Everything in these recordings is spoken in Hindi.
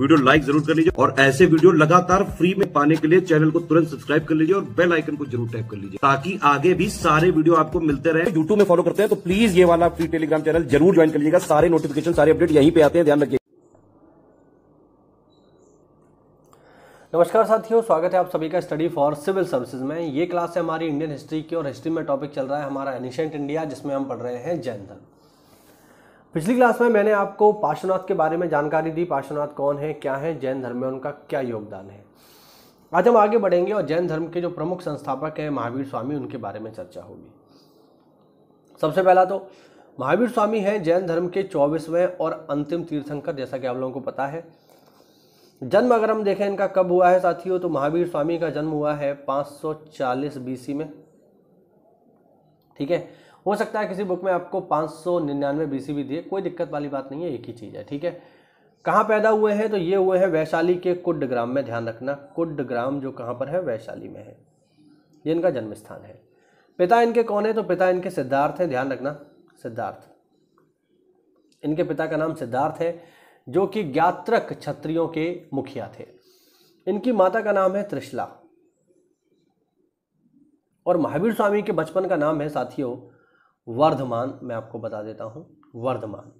वीडियो लाइक जरूर कर लीजिए और ऐसे वीडियो लगातार फ्री में पाने के लिए चैनल को तुरंत सब्सक्राइब कर लीजिए और बेल आइकन को जरूर टैप कर लीजिए ताकि आगे भी सारे वीडियो आपको मिलते रहे यूट्यूब में फॉलो करते हैं तो प्लीज ये वाला फ्री टेलीग्राम चैनल जरूर ज्वाइन कर लीजिएगा सारे नोटिफिकेशन सारे अपडेट यहीं पे आते हैं ध्यान रखिए नमस्कार साथियों स्वागत है आप सभी का स्टडी फॉर सिविल सर्विसेज में ये क्लास है हमारी इंडियन हिस्ट्री की और हिस्ट्री में टॉपिक चल रहा है हमारा एनिशेंट इंडिया जिसमें हम पढ़ रहे हैं जैन धर्म पिछली क्लास में मैंने आपको पार्श्वनाथ के बारे में जानकारी दी पार्श्वनाथ कौन है क्या है जैन धर्म में उनका क्या योगदान है आज हम आगे बढ़ेंगे और जैन धर्म के जो प्रमुख संस्थापक हैं महावीर स्वामी उनके बारे में चर्चा होगी सबसे पहला तो महावीर स्वामी हैं जैन धर्म के चौबीसवें और अंतिम तीर्थंकर जैसा कि आप लोगों को पता है जन्म अगर हम देखें इनका कब हुआ है साथियों तो महावीर स्वामी का जन्म हुआ है 540 बीसी में ठीक है हो सकता है किसी बुक में आपको पाँच सौ निन्यानवे बी सी भी दिए कोई दिक्कत वाली बात नहीं है एक ही चीज़ है ठीक है कहाँ पैदा हुए हैं तो ये हुए हैं वैशाली के कुड ग्राम में ध्यान रखना कुड ग्राम जो कहाँ पर है वैशाली में है ये इनका जन्म स्थान है पिता इनके कौन है तो पिता इनके सिद्धार्थ है ध्यान रखना सिद्धार्थ इनके पिता का नाम सिद्धार्थ है जो कि ज्ञात्रक क्षत्रियों के मुखिया थे इनकी माता का नाम है त्रिशला और महावीर स्वामी के बचपन का नाम है साथियों वर्धमान मैं आपको बता देता हूँ वर्धमान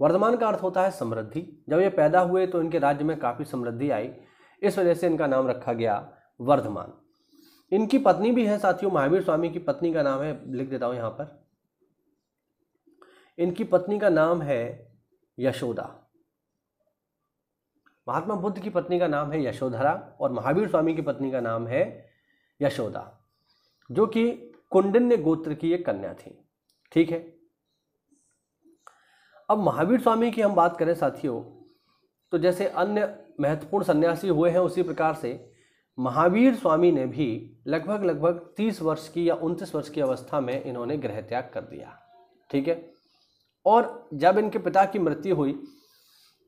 वर्धमान का अर्थ होता है समृद्धि जब ये पैदा हुए तो इनके राज्य में काफ़ी समृद्धि आई इस वजह से इनका नाम रखा गया वर्धमान इनकी पत्नी भी है साथियों महावीर स्वामी की पत्नी का नाम है लिख देता हूँ यहाँ पर इनकी पत्नी का नाम है यशोदा महात्मा बुद्ध की पत्नी का नाम है यशोधरा और महावीर स्वामी की पत्नी का नाम है यशोदा जो कि कुंडन्य गोत्र की एक कन्या थी ठीक है अब महावीर स्वामी की हम बात करें साथियों तो जैसे अन्य महत्वपूर्ण सन्यासी हुए हैं उसी प्रकार से महावीर स्वामी ने भी लगभग लगभग तीस वर्ष की या उनतीस वर्ष की अवस्था में इन्होंने गृह त्याग कर दिया ठीक है और जब इनके पिता की मृत्यु हुई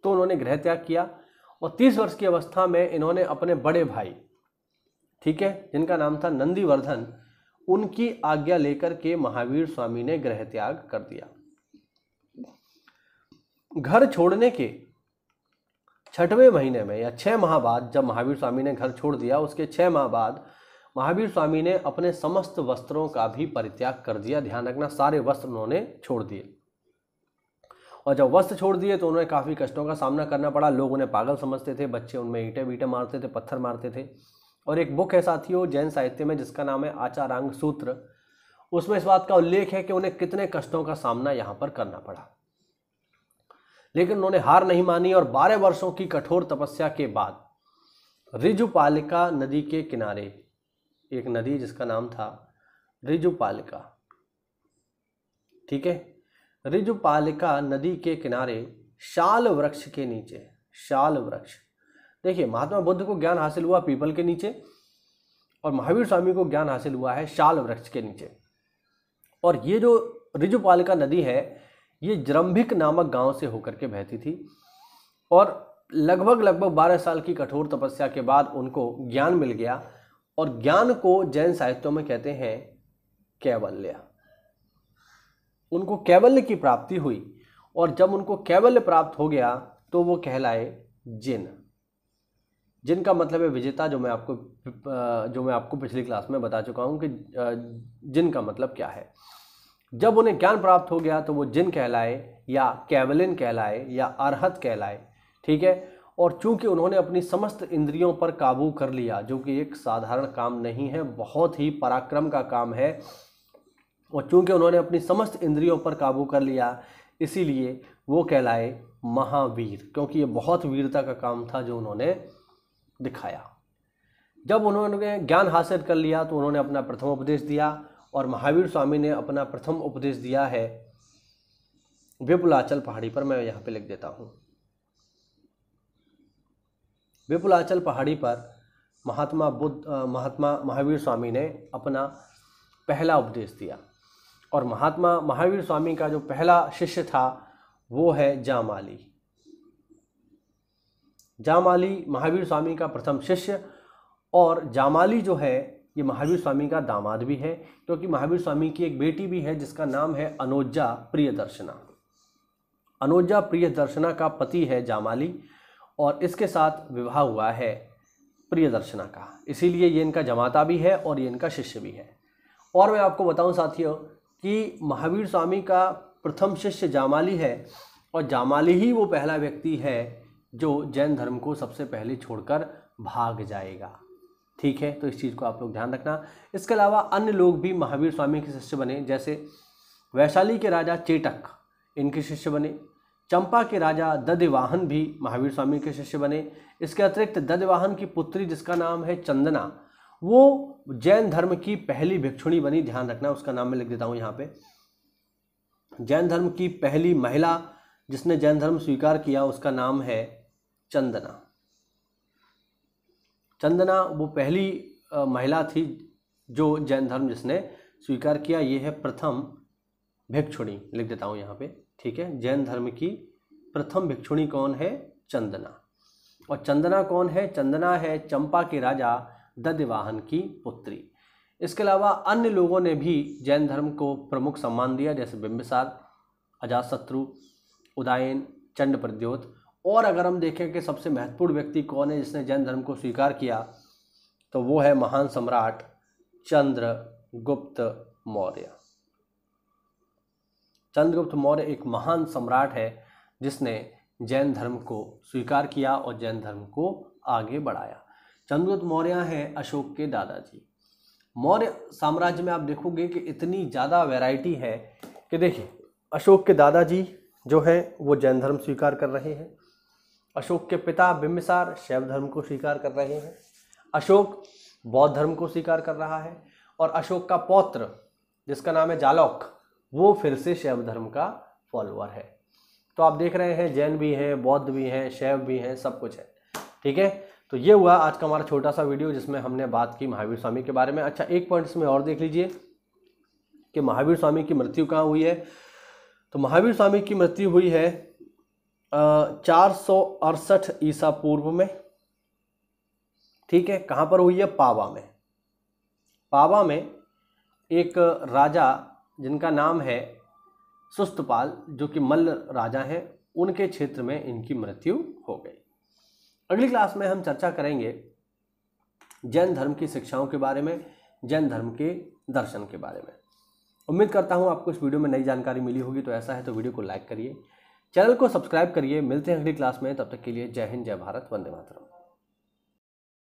तो उन्होंने गृह त्याग किया और तीस वर्ष की अवस्था में इन्होंने अपने बड़े भाई ठीक है जिनका नाम था नंदीवर्धन उनकी आज्ञा लेकर के महावीर स्वामी ने ग्रह त्याग कर दिया घर छोड़ने के छठवें महीने में या छह माह बाद जब महावीर स्वामी ने घर छोड़ दिया उसके छह माह बाद महावीर स्वामी ने अपने समस्त वस्त्रों का भी परित्याग कर दिया ध्यान रखना सारे वस्त्र उन्होंने छोड़ दिए और जब वस्त्र छोड़ दिए तो उन्हें काफ़ी कष्टों का सामना करना पड़ा लोग उन्हें पागल समझते थे बच्चे उनमें ईटे बीटे मारते थे पत्थर मारते थे और एक बुक है साथियों जैन साहित्य में जिसका नाम है आचारांग सूत्र उसमें इस बात का उल्लेख है कि उन्हें कितने कष्टों का सामना यहां पर करना पड़ा लेकिन उन्होंने हार नहीं मानी और बारह वर्षों की कठोर तपस्या के बाद रिजुपालिका नदी के किनारे एक नदी जिसका नाम था रिजुपालिका ठीक है रिजुपालिका नदी के किनारे शाल वृक्ष के नीचे शाल वृक्ष देखिए महात्मा बुद्ध को ज्ञान हासिल हुआ पीपल के नीचे और महावीर स्वामी को ज्ञान हासिल हुआ है शाल वृक्ष के नीचे और ये जो रिजुपालिका नदी है ये जरम्भिक नामक गांव से होकर के बहती थी और लगभग लगभग 12 साल की कठोर तपस्या के बाद उनको ज्ञान मिल गया और ज्ञान को जैन साहित्यों में कहते हैं कैवल्य उनको कैवल्य की प्राप्ति हुई और जब उनको कैवल्य प्राप्त हो गया तो वो कहलाए जिन जिनका मतलब है विजेता जो मैं आपको जो मैं आपको पिछली क्लास में बता चुका हूँ कि जिन का मतलब क्या है जब उन्हें ज्ञान प्राप्त हो गया तो वो जिन कहलाए या कैवलिन कहलाए या अरहत कहलाए ठीक है और चूंकि उन्होंने अपनी समस्त इंद्रियों पर काबू कर लिया जो कि एक साधारण काम नहीं है बहुत ही पराक्रम का काम है और चूंकि उन्होंने अपनी समस्त इंद्रियों पर काबू कर लिया इसीलिए वो कहलाए महावीर क्योंकि ये बहुत वीरता का काम था जो उन्होंने दिखाया जब उन्होंने ज्ञान हासिल कर लिया तो उन्होंने अपना प्रथम उपदेश दिया और महावीर स्वामी ने अपना प्रथम उपदेश दिया है विपुलाचल पहाड़ी पर मैं यहाँ पे लिख देता हूँ विपुलाचल पहाड़ी पर महात्मा बुद्ध महात्मा महावीर स्वामी ने अपना पहला उपदेश दिया और महात्मा महावीर स्वामी का जो पहला शिष्य था वो है जामाली जामाली महावीर स्वामी का प्रथम शिष्य और जामाली जो है ये महावीर स्वामी का दामाद भी है क्योंकि महावीर स्वामी की एक बेटी भी है जिसका नाम है अनोजा प्रियदर्शना अनोजा प्रियदर्शना का पति है जामाली और इसके साथ विवाह हुआ है प्रियदर्शना का इसीलिए ये इनका जमाता भी है और ये इनका शिष्य भी है और मैं आपको बताऊं साथियों कि महावीर स्वामी का प्रथम शिष्य जामाली है और जामाली ही वो पहला व्यक्ति है जो जैन धर्म को सबसे पहले छोड़कर भाग जाएगा ठीक है तो इस चीज़ को आप लोग ध्यान रखना इसके अलावा अन्य लोग भी महावीर स्वामी के शिष्य बने जैसे वैशाली के राजा चेटक इनके शिष्य बने चंपा के राजा ददवाहन भी महावीर स्वामी के शिष्य बने इसके अतिरिक्त ददवाहन की पुत्री जिसका नाम है चंदना वो जैन धर्म की पहली भिक्षुणी बनी ध्यान रखना उसका नाम मैं लिख देता हूँ यहाँ पे जैन धर्म की पहली महिला जिसने जैन धर्म स्वीकार किया उसका नाम है चंदना चंदना वो पहली महिला थी जो जैन धर्म जिसने स्वीकार किया ये है प्रथम भिक्षुणी लिख देता हूँ यहाँ पे ठीक है जैन धर्म की प्रथम भिक्षुणी कौन है चंदना और चंदना कौन है चंदना है चंपा के राजा दद्यवाहन की पुत्री इसके अलावा अन्य लोगों ने भी जैन धर्म को प्रमुख सम्मान दिया जैसे बिंबिसार अजातशत्रु उदायन चंड प्रद्योत और अगर हम देखें कि सबसे महत्वपूर्ण व्यक्ति कौन है जिसने जैन धर्म को स्वीकार किया तो वो है महान सम्राट चंद्रगुप्त मौर्य चंद्रगुप्त मौर्य एक महान सम्राट है जिसने जैन धर्म को स्वीकार किया और जैन धर्म को आगे बढ़ाया चंद्रगुप्त मौर्य हैं अशोक के दादाजी मौर्य साम्राज्य में आप देखोगे कि इतनी ज़्यादा वैरायटी है कि देखिए अशोक के दादाजी जो है वो जैन धर्म स्वीकार कर रहे हैं अशोक के पिता बिम्बिसार शैव धर्म को स्वीकार कर रहे हैं अशोक बौद्ध धर्म को स्वीकार कर रहा है और अशोक का पौत्र जिसका नाम है जालौक वो फिर से शैव धर्म का फॉलोअर है तो आप देख रहे हैं जैन भी हैं बौद्ध भी हैं शैव भी हैं सब कुछ है ठीक है तो ये हुआ आज का हमारा छोटा सा वीडियो जिसमें हमने बात की महावीर स्वामी के बारे में अच्छा एक पॉइंट इसमें और देख लीजिए कि महावीर स्वामी की मृत्यु कहाँ हुई है तो महावीर स्वामी की मृत्यु हुई है चार सौ अड़सठ ईसा पूर्व में ठीक है कहाँ पर हुई है पावा में पावा में एक राजा जिनका नाम है सुस्तपाल जो कि मल्ल राजा हैं उनके क्षेत्र में इनकी मृत्यु हो गई अगली क्लास में हम चर्चा करेंगे जैन धर्म की शिक्षाओं के बारे में जैन धर्म के दर्शन के बारे में उम्मीद करता हूँ आपको इस वीडियो में नई जानकारी मिली होगी तो ऐसा है तो वीडियो को लाइक करिए चैनल को सब्सक्राइब करिए मिलते हैं अगली क्लास में तब तक के लिए जय हिंद जय भारत वंदे मातरम